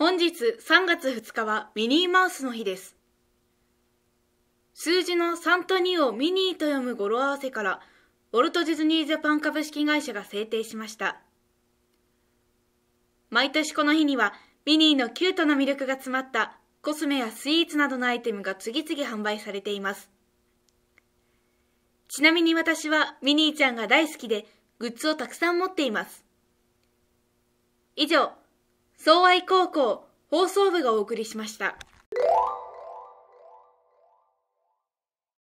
本日3月2日はミニーマウスの日です。数字の3と2をミニーと読む語呂合わせから、ウォルト・ディズニー・ジャパン株式会社が制定しました。毎年この日には、ミニーのキュートな魅力が詰まったコスメやスイーツなどのアイテムが次々販売されています。ちなみに私はミニーちゃんが大好きで、グッズをたくさん持っています。以上、総愛高校放送部がお送りしました。